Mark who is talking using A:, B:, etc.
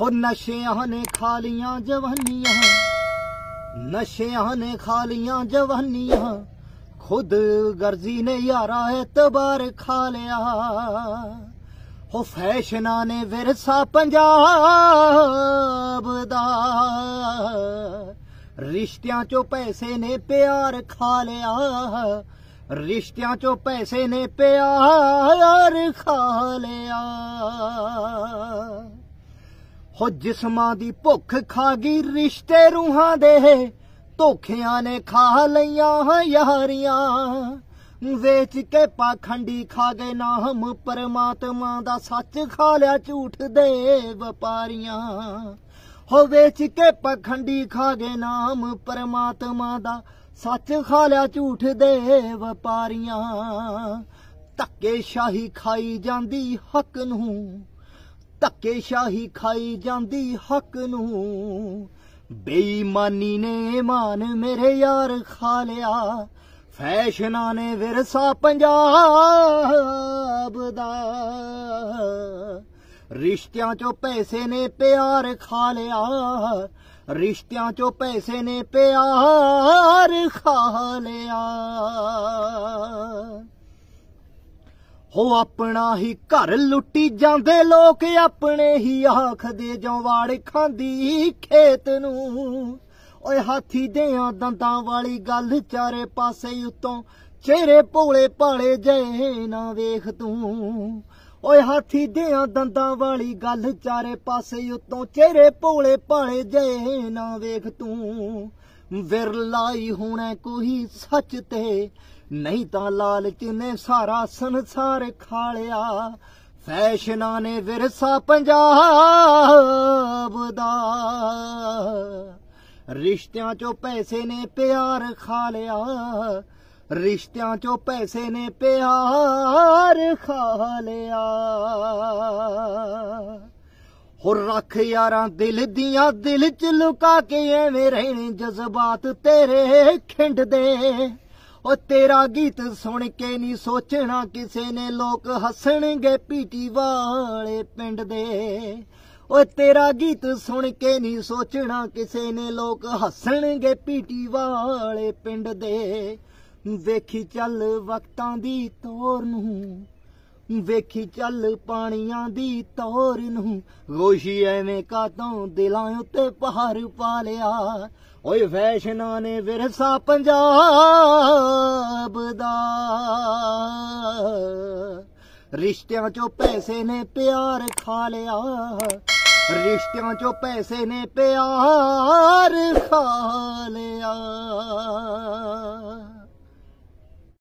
A: ਹੋ ਨਸ਼ਿਆਂ ਨੇ ਖਾ ਲੀਆਂ ਜਵਾਨੀਆਂ ਨਸ਼ਿਆਂ ਨੇ ਖਾ ਲੀਆਂ ਜਵਾਨੀਆਂ ਖੁਦ ਗਰਜ਼ੀ ਨੇ ਯਾਰਾ ਇਤਬਾਰ ਖਾ ਲਿਆ ਹੋ ਫੈਸ਼ਨਾਂ ਨੇ ਵਿਰਸਾ ਪੰਜਾਬ ਦਾ ਰਿਸ਼ਤਿਆਂ ਚੋਂ ਪੈਸੇ ਨੇ ਪਿਆਰ ਖਾ ਲਿਆ ਰਿਸ਼ਤਿਆਂ ਚੋਂ ਪੈਸੇ ਨੇ ਪਿਆਰ ਖਾ ਲਿਆ ਹੋ ਜਿਸਮਾਂ ਦੀ ਭੁੱਖ ਖਾ ਗਈ ਰਿਸ਼ਤੇ ਰੂਹਾਂ ਦੇ ਧੋਖਿਆਂ ਨੇ ਖਾ ਲਈਆਂ ਯਾਰੀਆਂ ਵੇਚ ਕੇ ਪਾਖੰਡੀ ਖਾ ਗਏ ਨਾਮ ਪਰਮਾਤਮਾ ਦਾ ਸੱਚ ਖਾ ਲਿਆ ਝੂਠ ਦੇ ਵਪਾਰੀਆਂ ਹੋ ਵੇਚ ਕੇ ਪਖੰਡੀ ਖਾ ਗਏ ਨਾਮ ਪਰਮਾਤਮਾ ਦਾ ਸੱਚ ਖਾ ਲਿਆ ਝੂਠ ਦੇ ਵਪਾਰੀਆਂ ਧੱਕੇ ਸ਼ਾਹੀ ਖਾਈ ਜਾਂਦੀ ਹੱਕ ਨੂੰ ਧੱਕੇ ਸ਼ਾਹੀ ਖਾਈ ਜਾਂਦੀ ਹੱਕ ਨੂੰ ਬੇਈਮਾਨੀ ਨੇ ਮਾਨ ਮੇਰੇ ਯਾਰ ਖਾ ਲਿਆ ਫੈਸ਼ਨਾਂ ਨੇ ਵਿਰਸਾ ਪੰਜਾਬ ਦਾ ਰਿਸ਼ਤਿਆਂ 'ਚੋਂ ਪੈਸੇ ਨੇ ਪਿਆਰ ਖਾ ਲਿਆ ਰਿਸ਼ਤਿਆਂ 'ਚੋਂ ਪੈਸੇ ਨੇ ਪਿਆਰ ਖਾ ਲਿਆ ਉਹ ਆਪਣਾ ਹੀ ਘਰ ਲੁੱਟੀ ਜਾਂਦੇ ਲੋਕ ਆਪਣੇ ਹੀ ਆਖਦੇ ਜੋ ਵਾੜ ਖਾਂਦੀ ਖੇਤ ਨੂੰ ਓਏ ਹਾਥੀ ਦੇਆਂ ਦੰਦਾਂ ਵਾਲੀ ਗੱਲ ਚਾਰੇ ਪਾਸੇ ਉਤੋਂ ਚਿਹਰੇ ਭੋਲੇ ਭਾਲੇ ਜੇ ਨਾ ਵੇਖ ਤੂੰ ਓਏ ਹਾਥੀ ਦੇਆਂ ਦੰਦਾਂ ਵਾਲੀ ਗੱਲ ਚਾਰੇ ਪਾਸੇ ਉਤੋਂ ਚਿਹਰੇ ਭੋਲੇ ਭਾਲੇ ਜੇ ਨਾ ਵੇਖ ਤੂੰ ਵਿਰਲਾਈ ਹੋਣਾ ਕੋਈ ਸੱਚ ਤੇ ਨਹੀਂ ਤਾਂ ਲਾਲਚ ਨੇ ਸਾਰਾ ਸੰਸਾਰ ਖਾ ਲਿਆ ਫੈਸ਼ਨਾਂ ਨੇ ਵਿਰਸਾ ਪੰਜਾਬ ਦਾ ਰਿਸ਼ਤਿਆਂ 'ਚੋਂ ਪੈਸੇ ਨੇ ਪਿਆਰ ਖਾ ਲਿਆ ਰਿਸ਼ਤਿਆਂ 'ਚੋਂ ਪੈਸੇ ਨੇ ਪਿਆਰ ਖਾ ਲਿਆ ਹੋਰ ਰੱਖ ਯਾਰਾਂ ਦਿਲ ਦੀਆਂ ਦਿਲ 'ਚ ਲੁਕਾ ਕੇ ਐਵੇਂ ਰਹਿਣੇ ਜਜ਼ਬਾਤ ਤੇਰੇ ਖਿੰਡਦੇ ਓ ਤੇਰਾ ਗੀਤ ਸੁਣ ਕੇ ਨਹੀਂ ਸੋਚਣਾ ਕਿਸੇ ਨੇ ਲੋਕ ਹੱਸਣਗੇ ਪੀਟੀ ਵਾਲੇ ਪਿੰਡ ਦੇ ਓ ਤੇਰਾ ਗੀਤ ਸੁਣ ਕੇ ਨਹੀਂ ਸੋਚਣਾ ਕਿਸੇ ਨੇ ਲੋਕ ਹੱਸਣਗੇ ਪੀਟੀ ਵਾਲੇ ਪਿੰਡ ਦੇ ਵੇਖੀ ਚੱਲ ਵਕਤਾਂ ਦੀ ਤੋਰ ਨੂੰ ਵੇਖੀ ਚੱਲ ਪਾਣੀਆਂ ਦੀ ਤੌਰ ਨੂੰ ਗੋਸ਼ੀ ਐਵੇਂ ਕਾਤੋਂ ਦਿਲਾਂ ਉੱਤੇ ਪਹਾੜ ਪਾ ਲਿਆ ਓਏ ਫੈਸ਼ਨਾਂ ਨੇ ਵਿਰਸਾ ਪੰਜਾਬ ਦਾ ਰਿਸ਼ਤਿਆਂ ਚੋਂ ਪੈਸੇ ਨੇ ਪਿਆਰ ਖਾ ਲਿਆ ਰਿਸ਼ਤਿਆਂ ਚੋਂ ਪੈਸੇ ਨੇ ਪਿਆਰ ਖਾ ਲਿਆ